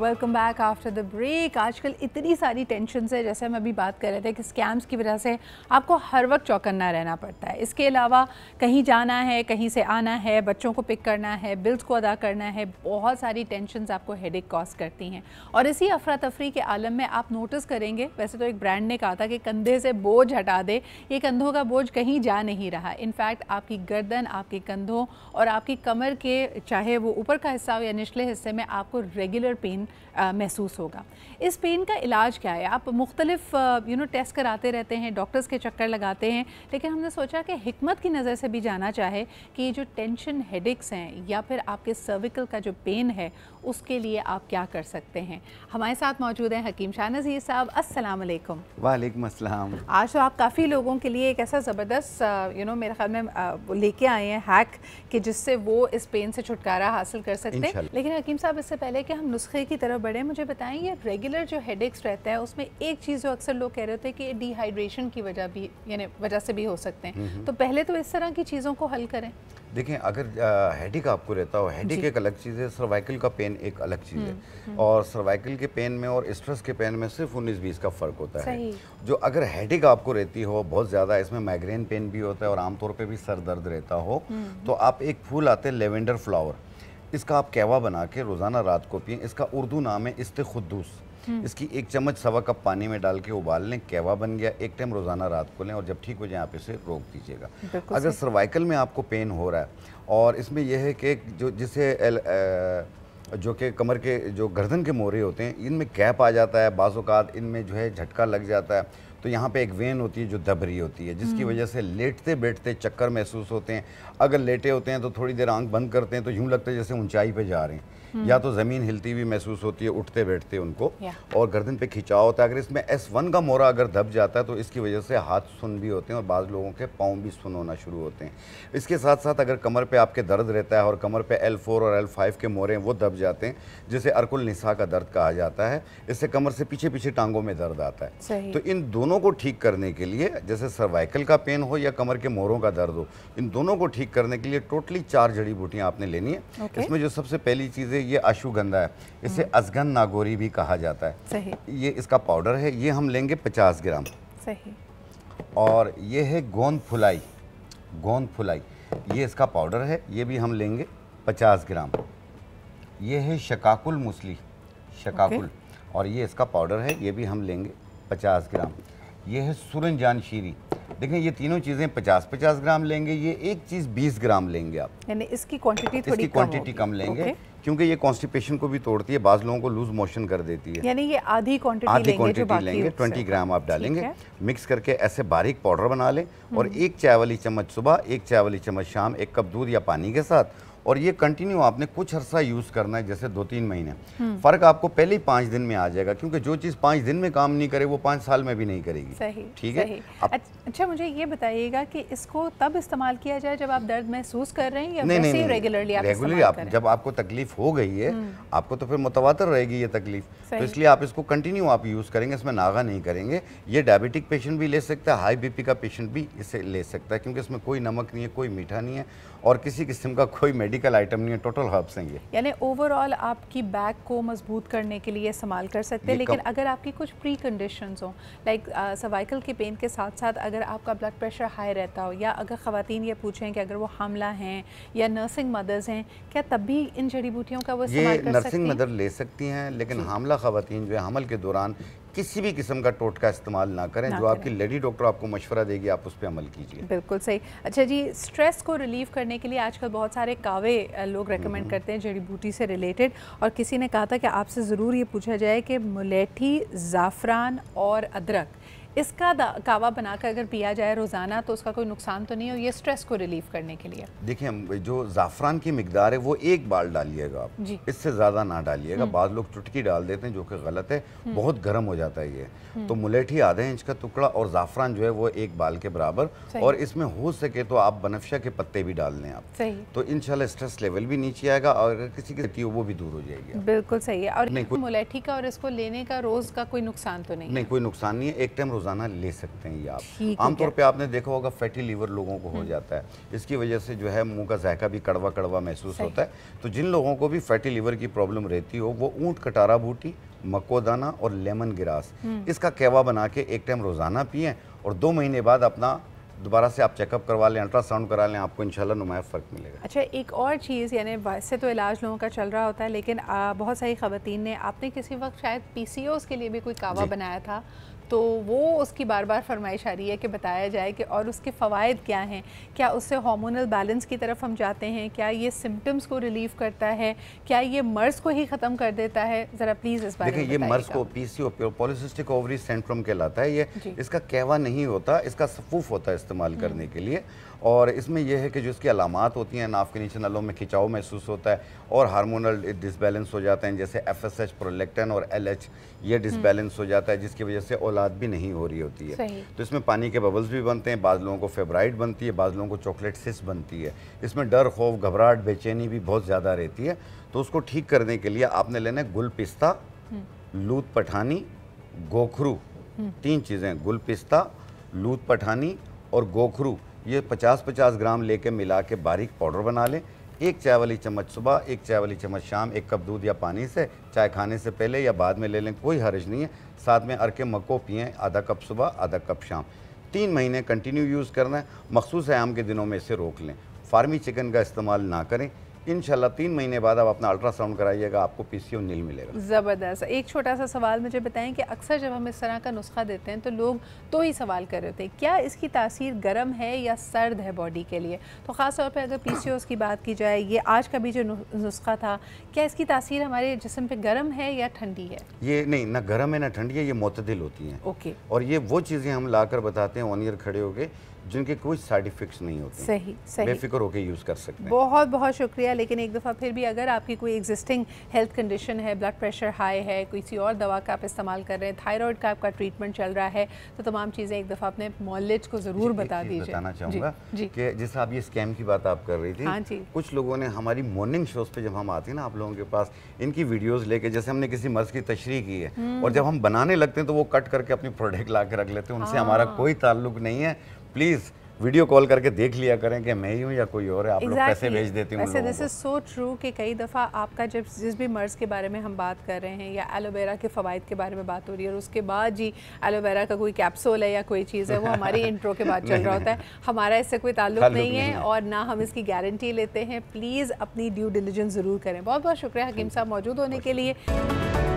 Welcome back after the break आजकल इतनी सारी टेंशन है जैसे हम अभी बात कर रहे थे कि स्कैम्स की वजह से आपको हर वक्त चौकन्ना रहना पड़ता है इसके अलावा कहीं जाना है कहीं से आना है बच्चों को पिक करना है बिल्स को अदा करना है बहुत सारी टेंशन आपको हेड कॉज करती हैं और इसी अफरा तफरी के आलम में आप नोटिस करेंगे वैसे तो एक ब्रांड ने कहा था कि कंधे से बोझ हटा दे ये कंधों का बोझ कहीं जा नहीं रहा इनफैक्ट आपकी गर्दन आपके कंधों और आपकी कमर के चाहे वो ऊपर का हिस्सा हो या निचले हिस्से में आपको रेगुलर पेन महसूस होगा इस पेन का इलाज क्या है आप मुख्तलिफ यू नो टेस्ट कराते रहते हैं डॉक्टर्स के चक्कर लगाते हैं लेकिन हमने सोचा कि हमत की नज़र से भी जाना चाहे कि जो टेंशन हेडिक्स हैं या फिर आपके सर्विकल का जो पेन है उसके लिए आप क्या कर सकते हैं हमारे साथ मौजूद हैं हकीम शाह नज़ीर साहब अस्सलाम वालेकुम वालेकुम अस्सलाम आज तो आप काफ़ी लोगों के लिए एक ऐसा ज़बरदस्त यू नो मेरे ख्याल में लेके आए हैं हैक कि जिससे वो इस पेन से छुटकारा हासिल कर सकते हैं लेकिन हकीम साहब इससे पहले कि हम नुस्खे की की तरफ बढ़े मुझे बताएं ये रेगुलर जो हेड रहता है उसमें एक चीज़ जो अक्सर लोग कह रहे होते हैं कि डिहाइड्रेशन की वजह भी यानी वजह से भी हो सकते हैं तो पहले तो इस तरह की चीज़ों को हल करें देखें अगर हेडिक आपको रहता हो हेडिक एक अलग चीज़ है सर्वाइकल का पेन एक अलग चीज़ है और सर्वाइकल के पेन में और स्ट्रेस के पेन में सिर्फ उन्नीस बीस का फ़र्क होता है जो अगर हेडिक आपको रहती हो बहुत ज़्यादा इसमें माइग्रेन पेन भी होता है और आमतौर पर भी सर दर्द रहता हो तो आप एक फूल आते हैं लेवेंडर फ्लावर इसका आप कहवा बना के रोज़ाना रात को पिए इसका उर्दू नाम है इस्ते खुदूस हम्म। इसकी एक चम्मच सवा कप पानी में डाल के उबाल लें कहवा बन गया एक टाइम रोज़ाना रात को लें और जब ठीक हो जाए आप इसे रोक दीजिएगा अगर सर्वाइकल में आपको पेन हो रहा है और इसमें यह है कि जो जिसे एल, ए, जो कि कमर के जो गर्दन के मोरे होते हैं इनमें कैप आ जाता है बाज़ात इनमें जो है झटका लग जाता है तो यहाँ पे एक वेन होती है जो दब रही होती है जिसकी हम्म। वजह से लेटते बैठते चक्कर महसूस होते हैं अगर लेटे होते हैं तो थोड़ी देर आंख बंद करते हैं तो यूँ लगता है जैसे ऊंचाई पे जा रहे हैं हम्म। या तो ज़मीन हिलती हुई महसूस होती है उठते बैठते उनको और गर्दन पे खिंचाव होता है अगर इसमें एस वन का मोरा अगर दब जाता है तो इसकी वजह से हाथ सुन भी होते हैं और बाद लोगों के पाँव भी सुन होना शुरू होते हैं इसके साथ साथ अगर कमर पर आपके दर्द रहता है और कमर पर एल फोर और एल फाइव के मोरे वो दब जाते हैं जिसे अर्कुल निशा का दर्द कहा जाता है इससे कमर से पीछे पीछे टांगों में दर्द आता है तो इन दोनों दोनों को ठीक करने के लिए जैसे सर्वाइकल का पेन हो या कमर के मोरों का दर्द हो इन दोनों को ठीक करने के लिए टोटली चार जड़ी बूटियाँ आपने लेनी है okay. इसमें जो सबसे पहली चीज़ है ये अश्वगंधा है इसे हम्म। असगन नागोरी भी कहा जाता है सही ये इसका पाउडर है ये हम लेंगे पचास ग्राम सही और ये है गोंद फुलाई गोंद फुलाई ये इसका पाउडर है ये भी हम लेंगे पचास ग्राम ये है शकाकुल मुसली शकाकुल okay. और ये इसका पाउडर है ये भी हम लेंगे पचास ग्राम ये है सुरन जान शीरी देखें ये तीनों चीज़ें 50-50 ग्राम लेंगे ये एक चीज़ 20 ग्राम लेंगे आप यानी इसकी क्वांटिटी थोड़ी इसकी क्वांटिटी कम, कम लेंगे क्योंकि ये कॉन्स्टिपेशन को भी तोड़ती है बाज लोगों को लूज मोशन कर देती है यानी ये आधी क्वांटिटी आधी क्वांटिटी लेंगे ट्वेंटी ग्राम आप डालेंगे मिक्स करके ऐसे बारीक पाउडर बना लें और हम्म। एक चाय वाली चम्मच सुबह एक चाय वाली चम्मच शाम एक कप दूध या पानी के साथ और ये कंटिन्यू आपने कुछ अर्सा यूज़ करना है जैसे दो तीन महीने हम्म। फ़र्क आपको पहले ही पाँच दिन में आ जाएगा क्योंकि जो चीज़ पाँच दिन में काम नहीं करे वो पाँच साल में भी नहीं करेगी सही ठीक है अच्छा मुझे ये बताइएगा कि इसको तब इस्तेमाल किया जाए जब आप दर्द महसूस कर रहे हैं या नहीं, रेगुलरली आप रेगुलरली आप जब आपको तकलीफ हो गई है हम्म। आपको तो फिर मुतवातर रहेगी ये तकलीफ तो इसलिए आप इसको कंटिन्यू आप यूज़ करेंगे इसमें नागा नहीं करेंगे ये डायबिटिक पेशेंट भी ले सकता है हाई बीपी का पेशेंट भी इसे ले सकता है क्योंकि इसमें कोई नमक नहीं है कोई मीठा नहीं है और किसी किस्म का कोई मेडिकल मेडिकल आइटम नहीं है टोटल हर्ब्स हैं ये यानी ओवरऑल आपकी बैक को मजबूत करने के लिए इस्तेमाल कर सकते हैं लेकिन अगर आपकी कुछ प्री कंडीशन हो लाइक सर्वाइकल के पेन के साथ साथ अगर आपका ब्लड प्रेशर हाई रहता हो या अगर खातन ये पूछें कि अगर वो हमला हैं या नर्सिंग मदर्स हैं क्या तब भी इन जड़ी बूटियों का वो ये नर्सिंग मदर ले सकती हैं लेकिन हमला खातन जो है हमल के दौरान किसी भी किस्म का टोटका इस्तेमाल ना करें ना जो आपकी लेडी डॉक्टर आपको मशवरा देगी आप उस पर अमल कीजिए बिल्कुल सही अच्छा जी स्ट्रेस को रिलीव करने के लिए आजकल बहुत सारे कावे लोग रेकमेंड हम्म। करते हैं जड़ी बूटी से रिलेटेड और किसी ने कहा था कि आपसे ज़रूर ये पूछा जाए कि मुलेठी ज़ाफ़रान और अदरक इसका कावा बनाकर अगर पिया जाए रोज़ाना तो उसका कोई नुकसान तो नहीं हो ये स्ट्रेस को रिलीफ करने के लिए देखिए हम जो ज़ाफ़रान की मकदार है वो एक बाल डालिएगा आप इससे ज़्यादा ना डालिएगा हम्म। बाद लोग चुटकी डाल देते हैं जो कि गलत है हम्म। बहुत गर्म हो जाता है ये हम्म। तो मुलेठी आधे इंच का टुकड़ा और ज़ाफ़रान जो है वो एक बाल के बराबर और इसमें हो सके तो आप बनफशा के पत्ते भी डाल लें आप तो इन स्ट्रेस लेवल भी नीचे आएगा और अगर किसी की वो भी दूर हो जाएगी बिल्कुल सही है और मुलेठी का और इसको लेने का रोज़ का कोई नुकसान तो नहीं नहीं कोई नुकसान नहीं है एक टाइम रोज़ रोज़ाना ले सकते हैं ये आप आमतौर पे आपने देखा होगा फैटी लीवर लोगों को हो हम्म। जाता है इसकी वजह से जो है मुंह का जायका भी कड़वा कड़वा महसूस होता है तो जिन लोगों को भी फैटी लीवर की प्रॉब्लम रहती हो वो ऊँट कटारा बूटी मकोदाना और लेमन गिरास हम्म। इसका कहवा बना के एक टाइम रोज़ाना पिए और दो महीने बाद अपना दोबारा से आप चेकअप करवा लें अल्ट्रासाउंड करा लें आपको इंशाल्लाह नुमाया फ़र्क मिलेगा अच्छा एक और चीज़ यानी वैसे तो इलाज लोगों का चल रहा होता है लेकिन आ, बहुत सारी ख़वातीन ने आपने किसी वक्त शायद पीसीओस के लिए भी कोई कावा बनाया था तो वो उसकी बार बार फरमाइश आ रही है कि बताया जाए कि और उसके फ़वाद क्या हैं क्या उससे हार्मोनल बैलेंस की तरफ हम जाते हैं क्या ये सिम्टम्स को रिलीव करता है क्या ये मर्ज़ को ही ख़त्म कर देता है ज़रा प्लीज़ इस बारे में ये मर्ज़ को P C polycystic ovary syndrome कहलाता है ये इसका कहवा नहीं होता इसका सफूफ होता है इस्तेमाल हम्म। करने के लिए और इसमें यह है कि जो इसकी अलामत होती हैं नाफ के नीचे नलों में खिंचाव महसूस होता है और हार्मोनल डिसबैलेंस हो जाते हैं जैसे एफ एस एच प्रोलेक्टन और एल एच ये डिसबैलेंस हम्म। हो जाता है जिसकी वजह से ओला औलाद भी नहीं हो रही होती है तो इसमें पानी के बबल्स भी बनते हैं बाद लोगों को फेब्राइट बनती है बाद लोगों को चॉकलेट सिस बनती है इसमें डर खौफ घबराहट बेचैनी भी बहुत ज़्यादा रहती है तो उसको ठीक करने के लिए आपने लेना है गुल पिस्ता हम्म। लूत पठानी गोखरू हम्म। तीन चीज़ें गुल पिस्ता लूत पठानी और गोखरू ये 50-50 ग्राम लेके मिला के बारीक पाउडर बना लें एक चाय वाली चम्मच सुबह एक चाय वाली चम्मच शाम एक कप दूध या पानी से चाय खाने से पहले या बाद में ले लें कोई हर्ज नहीं है साथ में अरके मको पिएँ आधा कप सुबह आधा कप शाम तीन महीने कंटिन्यू यूज़ करना है मखसूस आयाम के दिनों में इसे रोक लें फार्मी चिकन का इस्तेमाल ना करें इन तीन महीने बाद आप अपना अल्ट्रासाउंड कराइएगा आपको पी सी नील मिलेगा ज़बरदस्त एक छोटा सा सवाल मुझे बताएं कि अक्सर जब हम इस तरह का नुस्खा देते हैं तो लोग तो ही सवाल कर रहे थे क्या इसकी तासीर गर्म है या सर्द है बॉडी के लिए तो ख़ास तौर पर अगर पी की बात की जाए ये आज का भी जो नुस्खा था क्या इसकी तासीर हमारे जिसम पर गर्म है या ठंडी है ये नहीं ना गर्म है ना ठंडी है ये मतदिल होती है ओके और ये वो चीज़ें हम ला बताते हैं वन ईयर खड़े होकर जिनके कोई साइड इफेक्ट्स नहीं होते सही सही बेफिक्र होकर यूज़ कर सकते हैं बहुत बहुत शुक्रिया लेकिन एक दफ़ा फिर भी अगर आपकी कोई एग्जिस्टिंग हेल्थ कंडीशन है ब्लड प्रेशर हाई है किसी और दवा का आप इस्तेमाल कर रहे हैं थायराइड का आपका ट्रीटमेंट चल रहा है तो तमाम चीज़ें एक दफ़ा अपने मॉलेज को ज़रूर बता दीजिए बताना चाहूँगा कि जैसे आप ये स्कैम की बात आप कर रही थी हाँ जी कुछ लोगों ने हमारी मॉर्निंग शोज़ पर जब हम आते हैं ना आप लोगों के पास इनकी वीडियोज़ लेके जैसे हमने किसी मर्ज़ की तशरी की है और जब हम्म। हम बनाने लगते हैं तो वो कट करके अपनी प्रोडक्ट ला के रख लेते हैं उनसे हमारा हाँ। कोई ताल्लुक नहीं है प्लीज़ वीडियो कॉल करके देख लिया करें कि मैं ही हूँ या कोई और है आप exactly. लोग पैसे भेज देती हूँ दिस इज़ सो ट्रू कि कई दफ़ा आपका जब जिस भी मर्ज़ के बारे में हम बात कर रहे हैं या एलोवेरा के फ़वाद के बारे में बात हो रही है और उसके बाद जी एलोवेरा का कोई कैप्सूल है या कोई चीज़ है वो हमारी इंट्रो के बाद चल रहा होता है हमारा इससे कोई ताल्लुक नहीं है और ना हम इसकी गारंटी लेते हैं प्लीज़ अपनी ड्यू डिलीजेंस ज़रूर करें बहुत बहुत शुक्रिया हकीम साहब मौजूद होने के लिए